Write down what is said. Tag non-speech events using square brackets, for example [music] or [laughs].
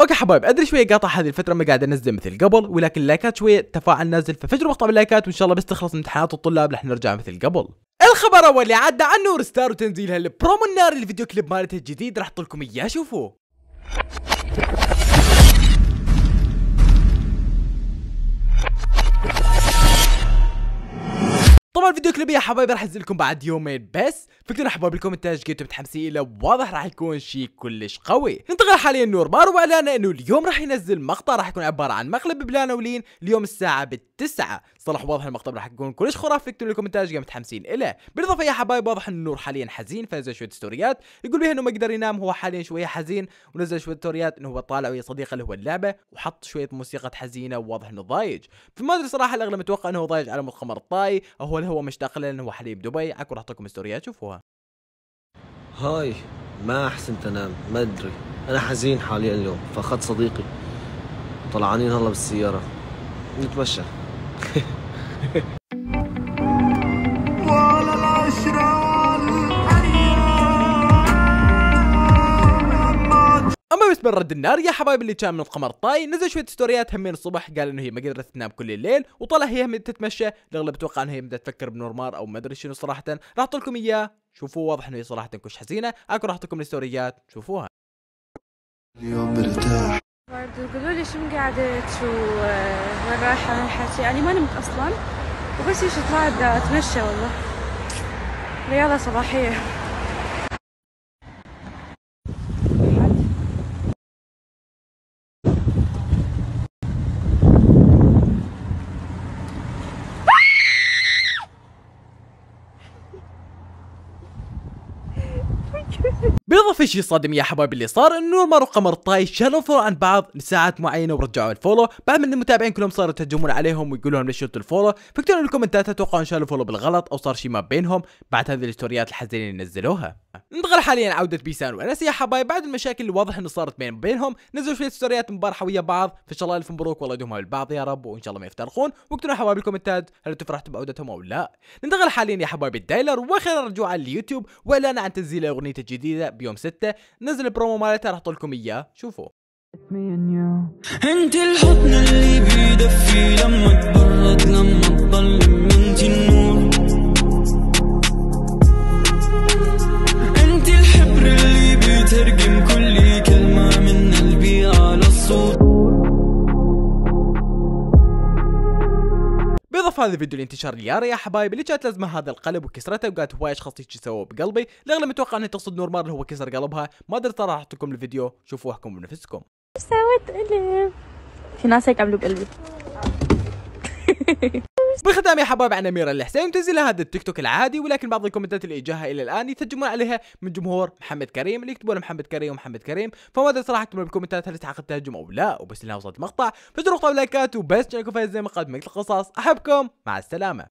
اوكي حبايب ادري شويه قاطع هذه الفتره ما قاعد انزل مثل قبل ولكن اللايكات شويه تفاعل نازل ففجروا مقطع باللايكات وان شاء الله بس تخلص امتحانات الطلاب رح نرجع مثل قبل الخبر اول اللي عدى عن نور ستار وتنزيل هالبرومو النار الفيديو كليب مالته الجديد رح احط لكم اياه شوفوه اول فيديو كليب يا حبايبي راح انزل لكم بعد يومين بس فكرة حبايب الكومنتات جيتوا متحمسين له واضح راح يكون شيء كلش قوي ننتقل حاليا نور مارو واعلانه انه اليوم راح ينزل مقطع راح يكون عباره عن مقلب بلانولين اليوم الساعه بت 9 صراحه واضح المقطع راح يكون كلش خرافي اكتبوا لي كومنتات قام متحمسين اله بالاضافه يا حبايب واضح ان النور حاليا حزين فنزل شويه ستوريات يقول بها انه ما يقدر ينام هو حاليا شويه حزين ونزل شويه ستوريات انه هو طالع ويا صديقه اللي هو اللعبه وحط شويه موسيقى حزينه وواضح انه ضايج فما ادري صراحه الاغلب متوقع انه ضايج على مؤتمر الطاي او هو اللي هو مشتاق له انه هو حاليا بدبي اكو راح لكم ستوريات شوفوها هاي ما احسن تنام ما ادري انا حزين حاليا اليوم فاخذت صديقي طلعانين هلا بالسياره نتمشى [laughs] اما بالنسبه لرد النار يا حبايب اللي كان من القمر طاي نزل شويه ستوريات همين الصبح قال انه هي ما قدرت تنام كل الليل وطلع هي هم تتمشى الاغلب اتوقع انها هي بدات تفكر بنورمار او ما ادري شنو صراحه راح احط لكم اياه شوفوا واضح انه هي صراحه كش حزينه اكو راح احط لكم الستوريات شوفوها اليوم برتاح برضو قولوا لي شنو قعدت آه، وين رايحه حاتي يعني ما نمت اصلا وبس ايش اتغدى اتمشى والله رياضه صباحيه [laughs] بالاضافه شيء صادم يا حبايبي اللي صار انه نورمر وقمر طاي شالوا الفولو عن بعض لساعات معينه ورجعوا الفولو بعد من المتابعين كلهم صاروا يتهجمون عليهم ويقولوا لهم ليش شلتوا الفولو فكتبوا الكومنتات اتوقع ان شالوا الفولو بالغلط او صار شيء ما بينهم بعد هذه الاستوريات الحزينه اللي نزلوها ننتقل حاليا عوده بيسان وانس يا حبايب بعد المشاكل اللي واضح انه صارت بين بينهم نزلوا شويه ستوريات مبارحه ويا بعض فان شاء الله الف مبروك والله يدومها للبعض يا رب وان شاء الله ما يفترقون واكتبوا حبايب الكومنتات هل انتم بعودتهم او لا ننتقل حاليا يا حبايب الدايلر واخيرا رجوع على اليوتيوب واعلان عن تنزيل اغنيته الجديده بيوم 6 نزل البرومو مالتها راح احط لكم اياه شوفوه انت الحضن اللي بيدفي لما تبرد لما شاف هذا الفيديو الانتشار اللي يارى يا حبايب اللي كانت لازمه هذا القلب وكسرته وقالت هواي اشخاص هيك سووا بقلبي الاغلب متوقع انها تقصد نورمال اللي هو كسر قلبها ما ادري ترى راح لكم الفيديو شوفوا حكم بنفسكم سويت قلب في ناس هيك عملوا بقلبي [laughs] الخامس بالختام يا حباب عن اميره الحسين تنزل هذا التيك توك العادي ولكن بعض الكومنتات اللي اجاها الى الان يتهجمون عليها من جمهور محمد كريم اللي يكتبون محمد كريم ومحمد كريم فما ادري صراحه اكتبوا بالكومنتات هل استحق التهجم او لا وبس لنا وصلت المقطع فجروا نقطه لايكات وبس جاكم فايز زي ما قال مقطع قصص احبكم مع السلامه